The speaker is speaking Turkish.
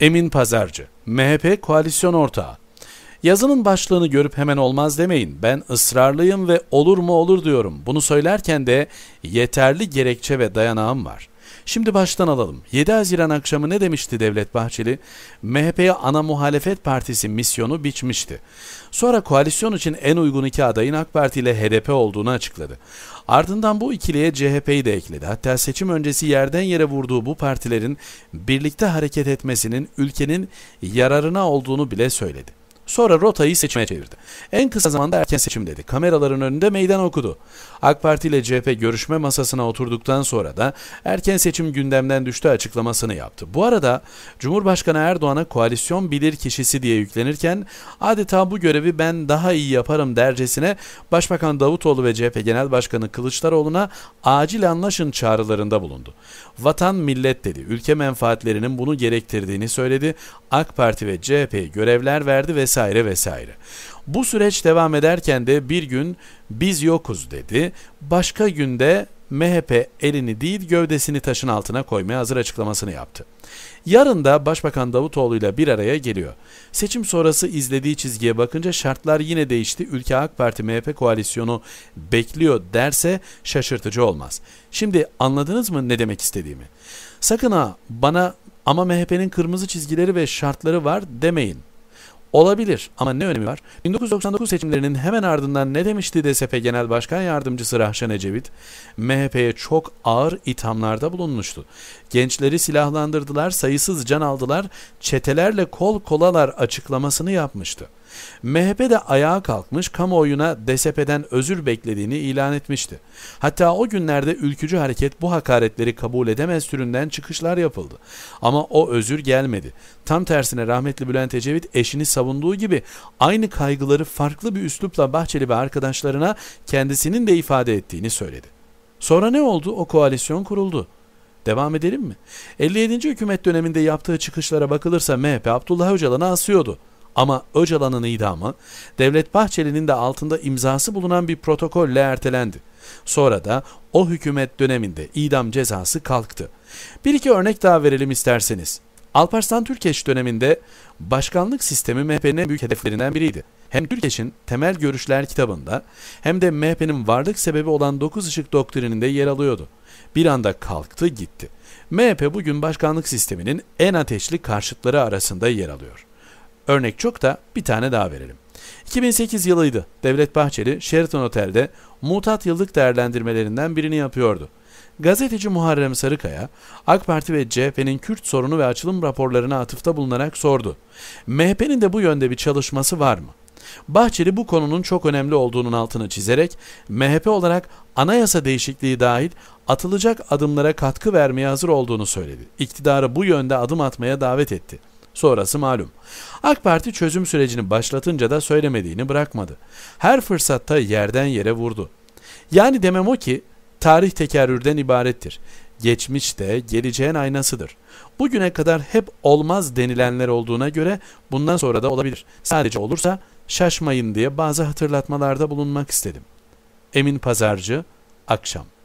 Emin Pazarcı, MHP koalisyon ortağı. Yazının başlığını görüp hemen olmaz demeyin. Ben ısrarlıyım ve olur mu olur diyorum. Bunu söylerken de yeterli gerekçe ve dayanağım var. Şimdi baştan alalım. 7 Haziran akşamı ne demişti Devlet Bahçeli? MHP'ye ana muhalefet partisi misyonu biçmişti. Sonra koalisyon için en uygun iki adayın AK Parti ile HDP olduğunu açıkladı. Ardından bu ikiliye CHP'yi de ekledi. Hatta seçim öncesi yerden yere vurduğu bu partilerin birlikte hareket etmesinin ülkenin yararına olduğunu bile söyledi. Sonra rotayı seçime çevirdi. En kısa zamanda erken seçim dedi. Kameraların önünde meydan okudu. AK Parti ile CHP görüşme masasına oturduktan sonra da erken seçim gündemden düştü açıklamasını yaptı. Bu arada Cumhurbaşkanı Erdoğan'a koalisyon bilir kişisi diye yüklenirken adeta bu görevi ben daha iyi yaparım dercesine Başbakan Davutoğlu ve CHP Genel Başkanı Kılıçdaroğlu'na acil anlaşın çağrılarında bulundu. Vatan millet dedi. Ülke menfaatlerinin bunu gerektirdiğini söyledi. AK Parti ve CHP görevler verdi vesaire vesaire vesaire. Bu süreç devam ederken de bir gün biz yokuz dedi. Başka günde MHP elini değil gövdesini taşın altına koymaya hazır açıklamasını yaptı. Yarın da Başbakan Davutoğlu ile bir araya geliyor. Seçim sonrası izlediği çizgiye bakınca şartlar yine değişti. Ülke AK Parti MHP koalisyonu bekliyor derse şaşırtıcı olmaz. Şimdi anladınız mı ne demek istediğimi? Sakın ha bana ama MHP'nin kırmızı çizgileri ve şartları var demeyin. Olabilir ama ne önemi var? 1999 seçimlerinin hemen ardından ne demişti DSP Genel Başkan Yardımcısı Rahşan Ecevit? MHP'ye çok ağır ithamlarda bulunmuştu. Gençleri silahlandırdılar, sayısız can aldılar, çetelerle kol kolalar açıklamasını yapmıştı. MHP de ayağa kalkmış kamuoyuna DSP'den özür beklediğini ilan etmişti. Hatta o günlerde ülkücü hareket bu hakaretleri kabul edemez türünden çıkışlar yapıldı. Ama o özür gelmedi. Tam tersine rahmetli Bülent Ecevit eşini savunduğu gibi aynı kaygıları farklı bir üslupla Bahçeli ve arkadaşlarına kendisinin de ifade ettiğini söyledi. Sonra ne oldu? O koalisyon kuruldu. Devam edelim mi? 57. hükümet döneminde yaptığı çıkışlara bakılırsa MHP Abdullah Öcalan'ı asıyordu. Ama Öcalan'ın idamı Devlet Bahçeli'nin de altında imzası bulunan bir protokolle ertelendi. Sonra da o hükümet döneminde idam cezası kalktı. Bir iki örnek daha verelim isterseniz. Alparslan Türkeş döneminde başkanlık sistemi MHP'nin büyük hedeflerinden biriydi. Hem Türkeş'in Temel Görüşler kitabında hem de MHP'nin varlık sebebi olan 9 ışık doktrininde yer alıyordu. Bir anda kalktı gitti. MHP bugün başkanlık sisteminin en ateşli karşıtları arasında yer alıyor. Örnek çok da bir tane daha verelim. 2008 yılıydı. Devlet Bahçeli Sheraton Otel'de mutat yıllık değerlendirmelerinden birini yapıyordu. Gazeteci Muharrem Sarıkaya, AK Parti ve CHP'nin Kürt sorunu ve açılım raporlarına atıfta bulunarak sordu. MHP'nin de bu yönde bir çalışması var mı? Bahçeli bu konunun çok önemli olduğunun altını çizerek MHP olarak anayasa değişikliği dahil atılacak adımlara katkı vermeye hazır olduğunu söyledi. İktidarı bu yönde adım atmaya davet etti. Sonrası malum. AK Parti çözüm sürecini başlatınca da söylemediğini bırakmadı. Her fırsatta yerden yere vurdu. Yani demem o ki tarih tekerrürden ibarettir. Geçmiş de geleceğin aynasıdır. Bugüne kadar hep olmaz denilenler olduğuna göre bundan sonra da olabilir. Sadece olursa şaşmayın diye bazı hatırlatmalarda bulunmak istedim. Emin Pazarcı, akşam.